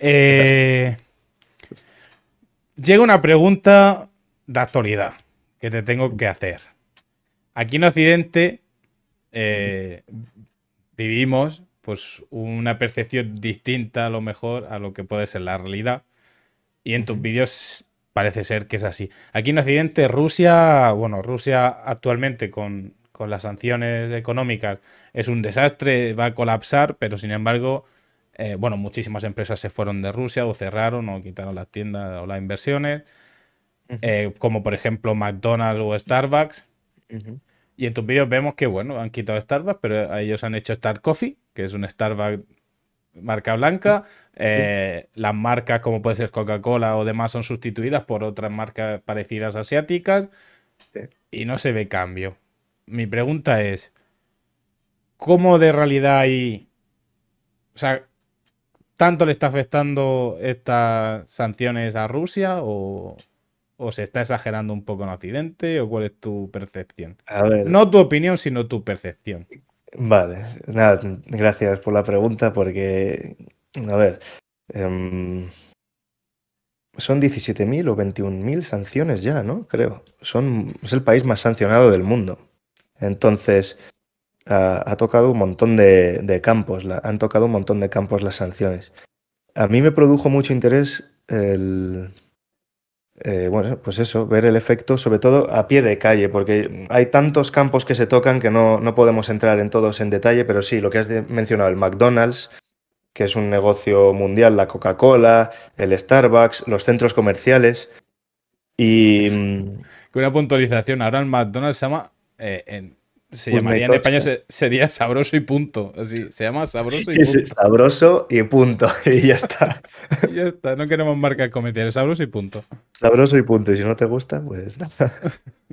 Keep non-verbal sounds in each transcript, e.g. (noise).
Eh, llega una pregunta de actualidad que te tengo que hacer. Aquí en Occidente eh, vivimos pues una percepción distinta a lo mejor a lo que puede ser la realidad. Y en tus vídeos parece ser que es así. Aquí en Occidente, Rusia, bueno, Rusia actualmente con, con las sanciones económicas es un desastre, va a colapsar, pero sin embargo eh, bueno, muchísimas empresas se fueron de Rusia o cerraron o quitaron las tiendas o las inversiones, eh, como por ejemplo McDonald's o Starbucks. Y en tus vídeos vemos que, bueno, han quitado Starbucks, pero ellos han hecho Star Coffee, que es un Starbucks marca blanca. Eh, las marcas como puede ser Coca-Cola o demás son sustituidas por otras marcas parecidas asiáticas y no se ve cambio. Mi pregunta es, ¿cómo de realidad hay... O sea, tanto le está afectando estas sanciones a Rusia o, se está exagerando un poco en Occidente o cuál es tu percepción? A ver. No tu opinión, sino tu percepción. Vale, nada, gracias por la pregunta porque, a ver, em, son 17.000 o 21.000 sanciones ya, ¿no? Creo. Son, es el país más sancionado del mundo. Entonces, ha, tocado un montón de, campos, han tocado un montón de campos las sanciones. A mí me produjo mucho interés eh, bueno, pues eso, ver el efecto, sobre todo a pie de calle, porque hay tantos campos que se tocan que no, podemos entrar en todos en detalle, pero sí, lo que has mencionado, el McDonald's, que es un negocio mundial, la Coca-Cola, el Starbucks, los centros comerciales y... Mm, Una puntualización, ahora el McDonald's se llama, eh, en, se llamaría en España, sería sabroso y punto. Así, se llama sabroso y punto. sabroso y punto. (laughs) Y ya está. (laughs) ya está. No queremos marcar comerciales. Sabroso y punto. Sabroso y punto. Y si no te gusta, pues nada.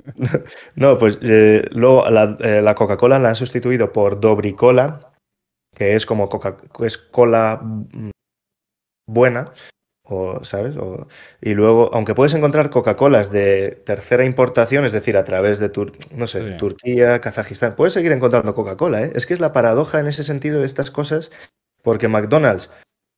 (laughs) no, pues eh, luego eh, la, Coca-Cola la han sustituido por Dobricola, que es como Coca es cola mm, buena, o, ¿sabes? y luego, aunque puedes encontrar Coca-Colas de tercera importación, es decir, a través de no sé, Turquía, Kazajistán, puedes seguir encontrando Coca-Cola, ¿eh? Es que es la paradoja en ese sentido de estas cosas, porque McDonald's,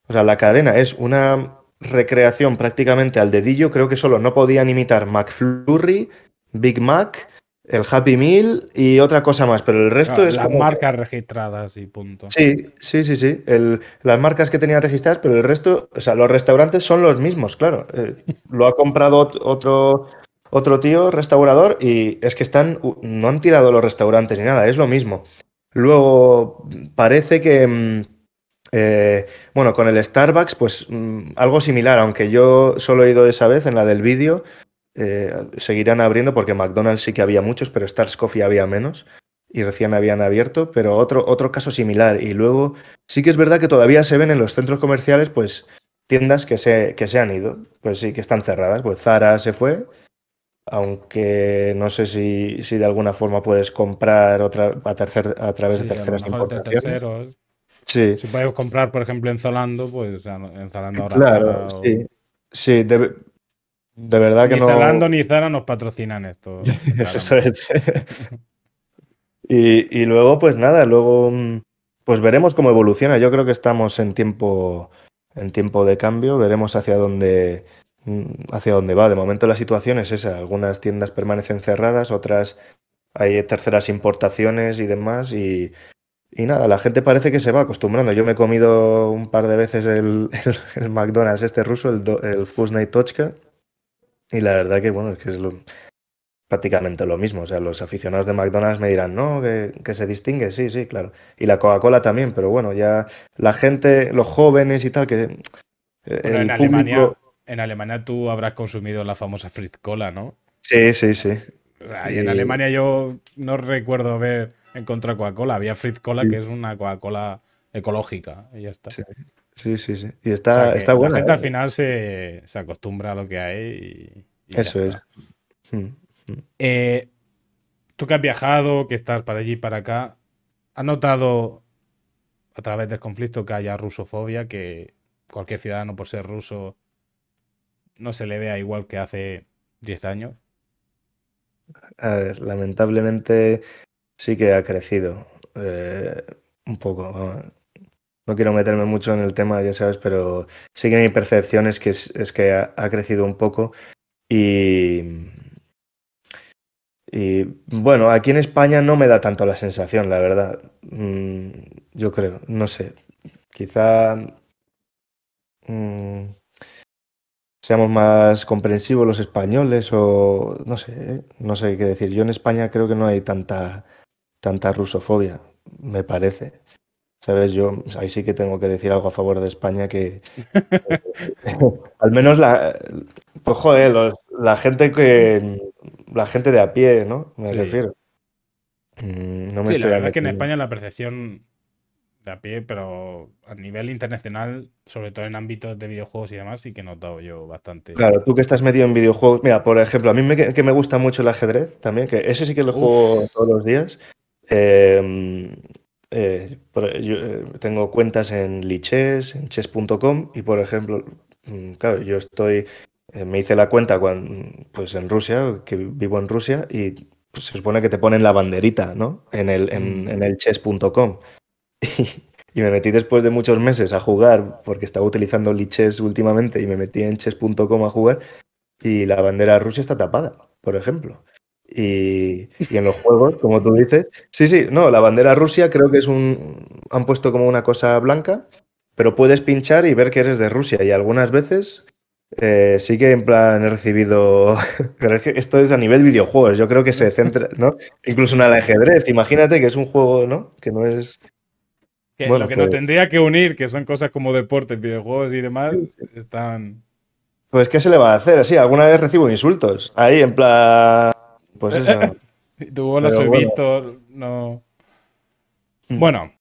o sea, la cadena es una recreación prácticamente al dedillo, creo que solo no podían imitar McFlurry, Big Mac el Happy Meal y otra cosa más, pero el resto ah, es. Las marcas registradas y punto. Sí, sí, sí, sí. las marcas que tenían registradas, pero el resto, o sea, los restaurantes son los mismos, claro. Eh, lo ha comprado otro, otro tío restaurador y es que están. No han tirado los restaurantes ni nada, es lo mismo. Luego, parece que. Mm, eh, bueno, con el Starbucks, pues mm, algo similar, aunque yo solo he ido esa vez en la del vídeo, eh, seguirán abriendo porque McDonald's sí que había muchos, pero Star's Coffee había menos y recién habían abierto, pero otro, otro caso similar. Y luego sí que es verdad que todavía se ven en los centros comerciales pues tiendas que se, que se han ido, pues sí, que están cerradas. Pues Zara se fue, aunque no sé si, de alguna forma puedes comprar otra a, a través de terceras Si puedes comprar, por ejemplo, en Zalando, pues en Zalando ahora... sí. Sí, de verdad que ni no. Ni ni Zara nos patrocinan esto. (laughs) Eso es. (laughs) y, luego, pues nada, luego mm, pues veremos cómo evoluciona. Yo creo que estamos en tiempo, en tiempo de cambio, veremos hacia dónde, mm, hacia dónde va. De momento la situación es esa. Algunas tiendas permanecen cerradas, otras hay terceras importaciones y demás. Y, nada, la gente parece que se va acostumbrando. Yo me he comido un par de veces el, (laughs) McDonald's este ruso, el, el Fusnay Tochka, y la verdad que, bueno, es que es lo, prácticamente lo mismo. O sea, los aficionados de McDonald's me dirán, no, que, que se distingue, sí, sí, claro. Y la Coca-Cola también, pero bueno, ya la gente, los jóvenes y tal, que... Eh, en, Alemania, en Alemania tú habrás consumido la famosa Fritz Cola, ¿no? Sí, sí, sí. Y en Alemania yo no recuerdo haber encontrado Coca-Cola. Había Fritz Cola, que es una Coca-Cola ecológica. Y ya está. Sí. Sí, sí, sí. Y está, está buena. La gente al eh. final se, acostumbra a lo que hay. Y, Eso es. Mm, mm. Eh, tú que has viajado, que estás para allí y para acá, ¿has notado a través del conflicto que haya rusofobia, que cualquier ciudadano por ser ruso no se le vea igual que hace 10 años? A ver, lamentablemente sí que ha crecido eh, un poco no quiero meterme mucho en el tema, ya sabes, pero sí que mi percepción es que, es, que ha, crecido un poco y, bueno, aquí en España no me da tanto la sensación, la verdad. Mm, yo creo, no sé. Quizá mm, seamos más comprensivos los españoles o no sé, no sé qué decir. Yo en España creo que no hay tanta, tanta rusofobia, me parece. ¿Sabes? Yo ahí sí que tengo que decir algo a favor de España que. (laughs) al menos la. Pues joder, la gente que. La gente de a pie, ¿no? Me refiero. Mm, la verdad es que en España la percepción de a pie, pero a nivel internacional, sobre todo en ámbitos de videojuegos y demás, sí que he notado yo bastante. Claro, tú que estás metido en videojuegos. Mira, por ejemplo, a mí me, que me gusta mucho el ajedrez también, que ese sí que lo juego todos los días. Eh, eh, eh, tengo cuentas en Lichess, en chess.com y por ejemplo, mm, claro, yo estoy, eh, me hice la cuenta cuando, pues en Rusia, que vivo en Rusia y pues, se supone que te ponen la banderita, ¿no? En el, en, mm. chess.com. (laughs) Y, me metí después de muchos meses a jugar porque estaba utilizando Lichess últimamente y me metí en chess.com a jugar y la bandera Rusia está tapada, por ejemplo. Y, en los juegos, como tú dices. Sí, sí, no, la bandera Rusia creo que es un. Han puesto como una cosa blanca, pero puedes pinchar y ver que eres de Rusia. Y algunas veces eh, sí que en plan he recibido. (laughs) pero es que esto es a nivel videojuegos, yo creo que se centra, ¿no? Incluso en el ajedrez, imagínate que es un juego, ¿no? Que no es. bueno, lo que pues no tendría que unir, que son cosas como deportes, videojuegos y demás, están. Pues, ¿qué se le va a hacer? Sí, alguna vez recibo insultos. Ahí, en plan pues eh, eso. Eh, Tuvo hola, soy Víctor. No. Bueno,